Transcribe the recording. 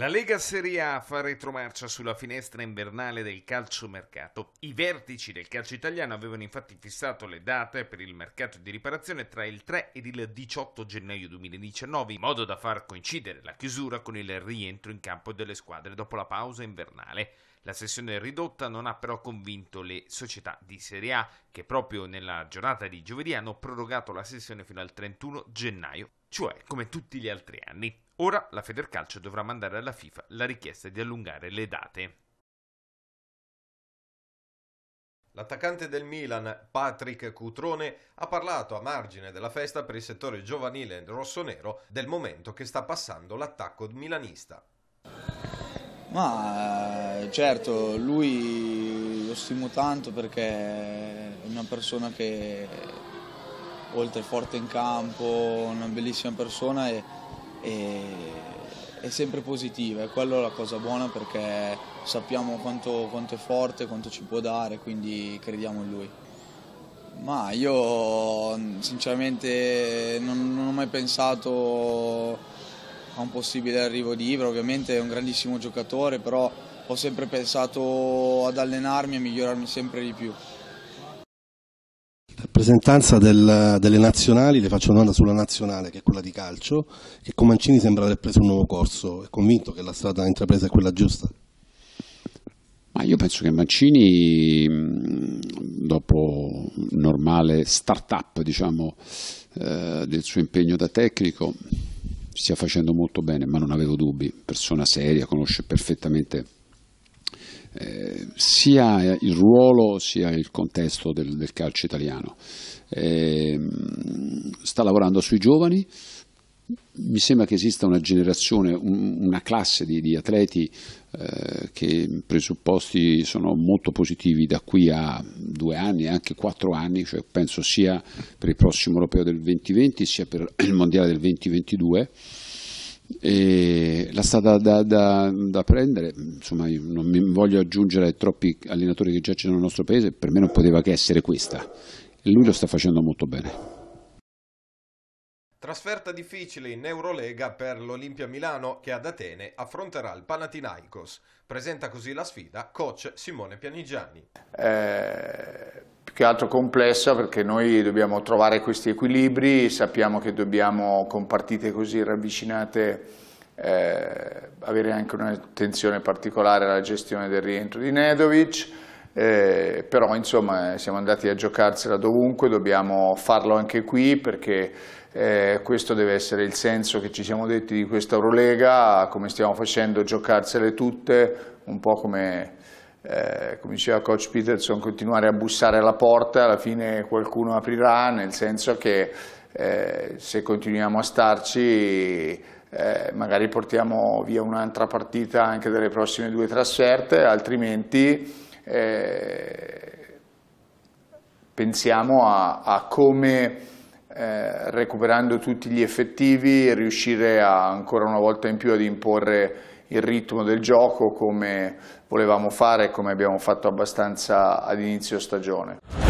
La Lega Serie A fa retromarcia sulla finestra invernale del calciomercato. I vertici del calcio italiano avevano infatti fissato le date per il mercato di riparazione tra il 3 ed il 18 gennaio 2019, in modo da far coincidere la chiusura con il rientro in campo delle squadre dopo la pausa invernale. La sessione ridotta non ha però convinto le società di Serie A, che proprio nella giornata di giovedì hanno prorogato la sessione fino al 31 gennaio cioè come tutti gli altri anni. Ora la Federcalcio dovrà mandare alla FIFA la richiesta di allungare le date. L'attaccante del Milan, Patrick Cutrone, ha parlato a margine della festa per il settore giovanile rossonero del momento che sta passando l'attacco milanista. Ma eh, certo, lui lo stimo tanto perché è una persona che oltre forte in campo, una bellissima persona e, e, è sempre positiva, è quella la cosa buona perché sappiamo quanto, quanto è forte, quanto ci può dare, quindi crediamo in lui. Ma io sinceramente non, non ho mai pensato a un possibile arrivo di Ibra, ovviamente è un grandissimo giocatore, però ho sempre pensato ad allenarmi e migliorarmi sempre di più rappresentanza del, delle nazionali, le faccio una domanda sulla nazionale, che è quella di calcio, che con Mancini sembra aver preso un nuovo corso. È convinto che la strada intrapresa è quella giusta? Ma io penso che Mancini, mm, dopo normale start-up diciamo, eh, del suo impegno da tecnico, stia facendo molto bene, ma non avevo dubbi. Persona seria, conosce perfettamente sia il ruolo sia il contesto del, del calcio italiano. Eh, sta lavorando sui giovani, mi sembra che esista una generazione, una classe di, di atleti eh, che presupposti sono molto positivi da qui a due anni, anche quattro anni, cioè penso sia per il prossimo europeo del 2020 sia per il mondiale del 2022. E la strada da, da, da, prendere, insomma, io non mi voglio aggiungere troppi allenatori che già c'erano nel nostro paese, per me non poteva che essere questa. E lui lo sta facendo molto bene. Trasferta difficile in Eurolega per l'Olimpia Milano che ad Atene affronterà il Panathinaikos. Presenta così la sfida coach Simone Pianigiani. Eh che altro complessa perché noi dobbiamo trovare questi equilibri, sappiamo che dobbiamo con partite così ravvicinate eh, avere anche un'attenzione particolare alla gestione del rientro di Nedovic, eh, però insomma siamo andati a giocarsela dovunque, dobbiamo farlo anche qui perché eh, questo deve essere il senso che ci siamo detti di questa Eurolega, come stiamo facendo, giocarsele tutte, un po' come eh, come diceva coach Peterson, continuare a bussare alla porta, alla fine qualcuno aprirà, nel senso che eh, se continuiamo a starci eh, magari portiamo via un'altra partita anche delle prossime due trasferte, altrimenti eh, pensiamo a, a come eh, recuperando tutti gli effettivi riuscire a, ancora una volta in più ad imporre il ritmo del gioco come volevamo fare e come abbiamo fatto abbastanza ad inizio stagione.